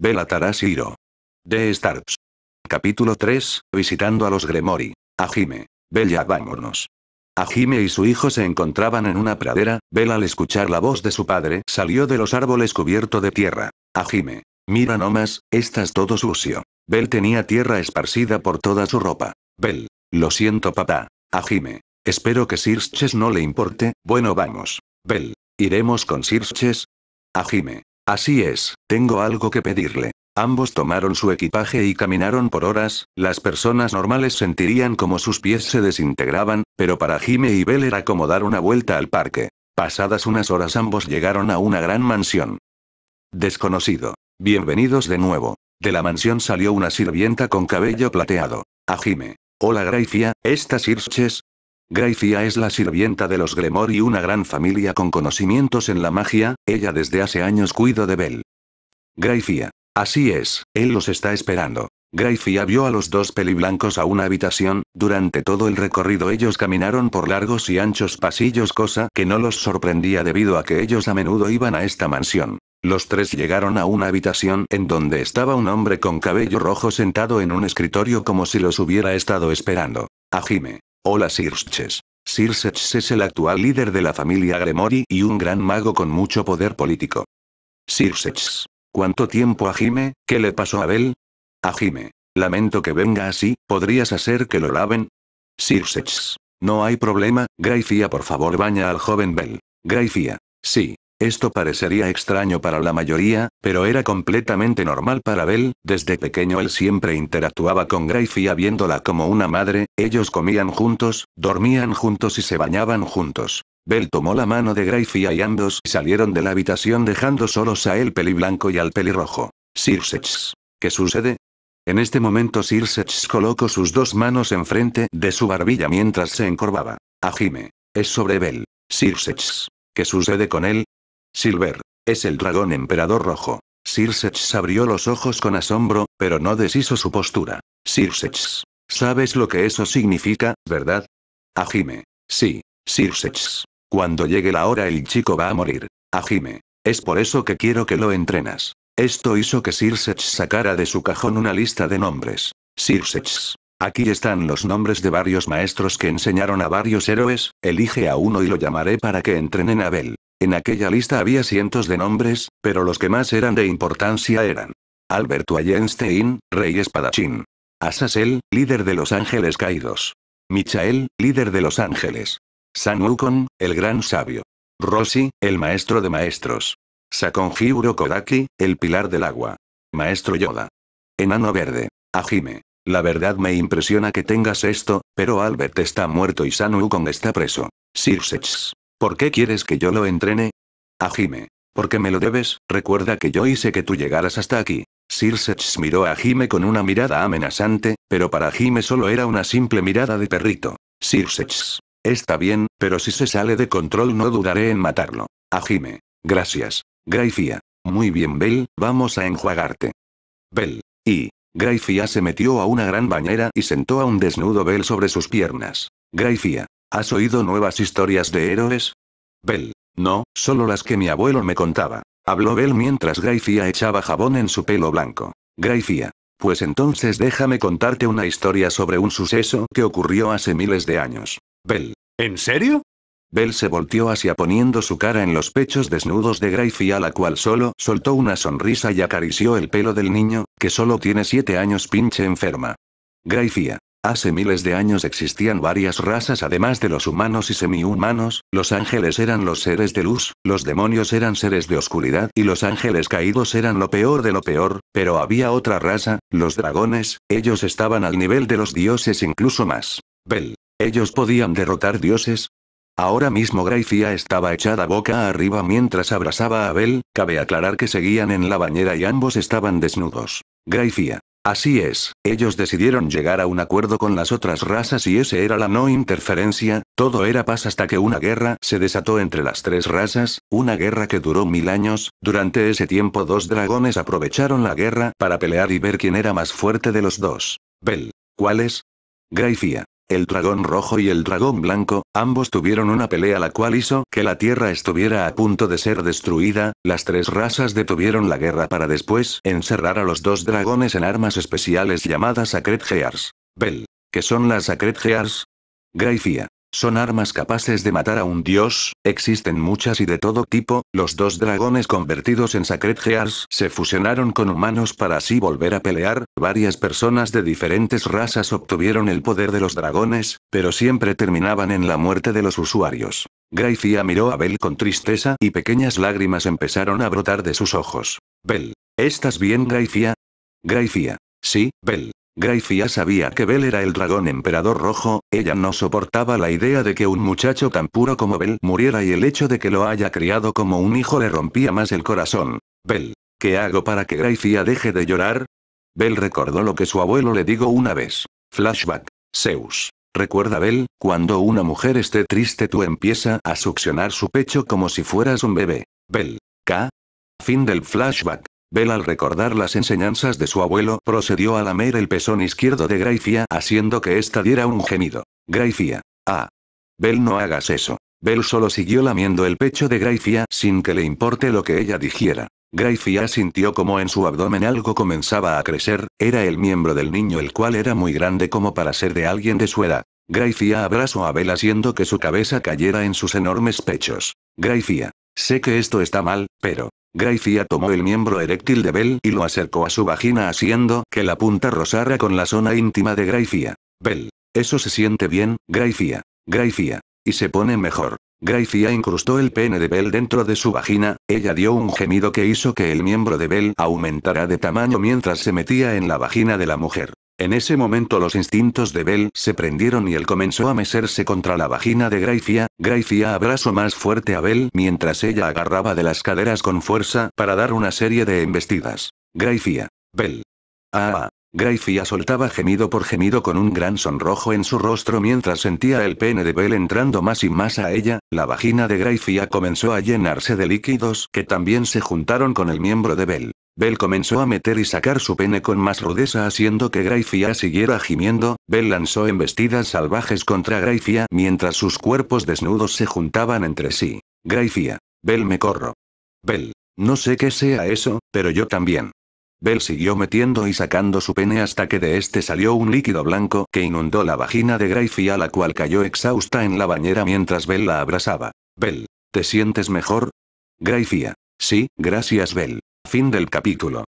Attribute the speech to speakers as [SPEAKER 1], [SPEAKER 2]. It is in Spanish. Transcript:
[SPEAKER 1] Belatarasiro De Stars. Capítulo 3. Visitando a los Gremori. Ajime. Bella, vámonos. Ajime y su hijo se encontraban en una pradera. Bel al escuchar la voz de su padre salió de los árboles cubierto de tierra. Ajime. Mira nomás, estás todo sucio. Bel tenía tierra esparcida por toda su ropa. Bel. Lo siento papá. Ajime. Espero que Sirches no le importe. Bueno vamos. Bel. Iremos con Sirches. Ajime. Así es. Tengo algo que pedirle. Ambos tomaron su equipaje y caminaron por horas, las personas normales sentirían como sus pies se desintegraban, pero para Jime y Bel era como dar una vuelta al parque. Pasadas unas horas ambos llegaron a una gran mansión. Desconocido. Bienvenidos de nuevo. De la mansión salió una sirvienta con cabello plateado. A Jime. Hola Gracia, Esta Sirches? Graifia es la sirvienta de los Gremor y una gran familia con conocimientos en la magia, ella desde hace años cuido de Bel. Gracia. Así es, él los está esperando. Gracia vio a los dos peliblancos a una habitación, durante todo el recorrido ellos caminaron por largos y anchos pasillos cosa que no los sorprendía debido a que ellos a menudo iban a esta mansión. Los tres llegaron a una habitación en donde estaba un hombre con cabello rojo sentado en un escritorio como si los hubiera estado esperando. Ajime. Hola Sirches. Sirsches es el actual líder de la familia Gremori y un gran mago con mucho poder político. ¿Cuánto tiempo a Jime? ¿Qué le pasó a Bel? A Jime. Lamento que venga así, ¿podrías hacer que lo laven? Sirsex. No hay problema, Grayfia por favor baña al joven Bell. Grayfia. Sí. Esto parecería extraño para la mayoría, pero era completamente normal para Bell, desde pequeño él siempre interactuaba con Grayfia viéndola como una madre, ellos comían juntos, dormían juntos y se bañaban juntos. Bell tomó la mano de Grayfia y ambos salieron de la habitación dejando solos a el blanco y al pelirrojo. Sirsex. ¿Qué sucede? En este momento Sirsex colocó sus dos manos enfrente de su barbilla mientras se encorvaba. Ajime. Es sobre Bell. Sirsex. ¿Qué sucede con él? Silver. Es el dragón emperador rojo. Sirsex abrió los ojos con asombro, pero no deshizo su postura. Sirsex. ¿Sabes lo que eso significa, verdad? Ajime. Sí, Sirsex. Cuando llegue la hora el chico va a morir. Ajime. Ah, es por eso que quiero que lo entrenas. Esto hizo que Sirsech sacara de su cajón una lista de nombres. Sirsech. Aquí están los nombres de varios maestros que enseñaron a varios héroes, elige a uno y lo llamaré para que entrenen a Abel. En aquella lista había cientos de nombres, pero los que más eran de importancia eran Alberto Allenstein, rey espadachín. Azazel, líder de los ángeles caídos. Michael, líder de los ángeles. San el gran sabio. Rossi, el maestro de maestros. Sakonjiuro Kodaki, el pilar del agua. Maestro Yoda. Enano verde. Ajime. La verdad me impresiona que tengas esto, pero Albert está muerto y San está preso. Sirsex. ¿Por qué quieres que yo lo entrene? Ajime. Porque me lo debes, recuerda que yo hice que tú llegaras hasta aquí. Sirsex miró a Ajime con una mirada amenazante, pero para Ajime solo era una simple mirada de perrito. Sirsex. Está bien, pero si se sale de control no dudaré en matarlo. Ajime. Ah, gracias. Gracia. Muy bien, Bell, vamos a enjuagarte. Bell. Y. Gracia se metió a una gran bañera y sentó a un desnudo Bell sobre sus piernas. Gracia. ¿Has oído nuevas historias de héroes? Bell. No, solo las que mi abuelo me contaba. Habló Bell mientras Gracia echaba jabón en su pelo blanco. Gracia. Pues entonces déjame contarte una historia sobre un suceso que ocurrió hace miles de años. Bell. ¿En serio? Bell se volteó hacia poniendo su cara en los pechos desnudos de Graffia a la cual solo soltó una sonrisa y acarició el pelo del niño, que solo tiene siete años pinche enferma. Graffia Hace miles de años existían varias razas además de los humanos y semi-humanos, los ángeles eran los seres de luz, los demonios eran seres de oscuridad y los ángeles caídos eran lo peor de lo peor, pero había otra raza, los dragones, ellos estaban al nivel de los dioses incluso más. Bell. ¿Ellos podían derrotar dioses? Ahora mismo Gracia estaba echada boca arriba mientras abrazaba a Bel, cabe aclarar que seguían en la bañera y ambos estaban desnudos. Gracia. Así es, ellos decidieron llegar a un acuerdo con las otras razas y ese era la no interferencia, todo era paz hasta que una guerra se desató entre las tres razas, una guerra que duró mil años, durante ese tiempo dos dragones aprovecharon la guerra para pelear y ver quién era más fuerte de los dos. Bel. es? Graefia. El dragón rojo y el dragón blanco, ambos tuvieron una pelea la cual hizo que la Tierra estuviera a punto de ser destruida, las tres razas detuvieron la guerra para después encerrar a los dos dragones en armas especiales llamadas Sacred Gears. Bell. ¿Qué son las Sacred Gears? Son armas capaces de matar a un dios, existen muchas y de todo tipo, los dos dragones convertidos en Sacred Gears se fusionaron con humanos para así volver a pelear, varias personas de diferentes razas obtuvieron el poder de los dragones, pero siempre terminaban en la muerte de los usuarios. Gracia miró a Bell con tristeza y pequeñas lágrimas empezaron a brotar de sus ojos. Bell. ¿Estás bien Gracia? Gracia. Sí, Bell. Grace sabía que Bell era el dragón emperador rojo, ella no soportaba la idea de que un muchacho tan puro como Bell muriera y el hecho de que lo haya criado como un hijo le rompía más el corazón. Bell, ¿qué hago para que Gracia deje de llorar? Bell recordó lo que su abuelo le dijo una vez. Flashback. Zeus. Recuerda Bell, cuando una mujer esté triste tú empieza a succionar su pecho como si fueras un bebé. Bell. K. Fin del flashback. Bell al recordar las enseñanzas de su abuelo procedió a lamer el pezón izquierdo de Gracia haciendo que ésta diera un gemido. Gracia. Ah. Bell no hagas eso. Bell solo siguió lamiendo el pecho de Grafia sin que le importe lo que ella dijera. Gracia sintió como en su abdomen algo comenzaba a crecer, era el miembro del niño el cual era muy grande como para ser de alguien de su edad. Gracia abrazó a Bell haciendo que su cabeza cayera en sus enormes pechos. Gracia. Sé que esto está mal, pero, Gracia tomó el miembro eréctil de Bell y lo acercó a su vagina haciendo que la punta rosara con la zona íntima de Grafia Bell. Eso se siente bien, Grafia Grafia Y se pone mejor. Gracia incrustó el pene de Bell dentro de su vagina, ella dio un gemido que hizo que el miembro de Bell aumentara de tamaño mientras se metía en la vagina de la mujer. En ese momento los instintos de Bell se prendieron y él comenzó a mecerse contra la vagina de Gracia. Gracia abrazó más fuerte a Bell mientras ella agarraba de las caderas con fuerza para dar una serie de embestidas. Gracia. Bell. Ah. ah. soltaba gemido por gemido con un gran sonrojo en su rostro mientras sentía el pene de Bell entrando más y más a ella, la vagina de Gracia comenzó a llenarse de líquidos que también se juntaron con el miembro de Bell. Bell comenzó a meter y sacar su pene con más rudeza haciendo que Gracia siguiera gimiendo, Bell lanzó embestidas salvajes contra Gracia mientras sus cuerpos desnudos se juntaban entre sí. Gracia. Bell me corro. Bell. No sé qué sea eso, pero yo también. Bell siguió metiendo y sacando su pene hasta que de este salió un líquido blanco que inundó la vagina de Gracia la cual cayó exhausta en la bañera mientras Bell la abrazaba. Bell. ¿Te sientes mejor? Gracia. Sí, gracias Bell. Fin del capítulo.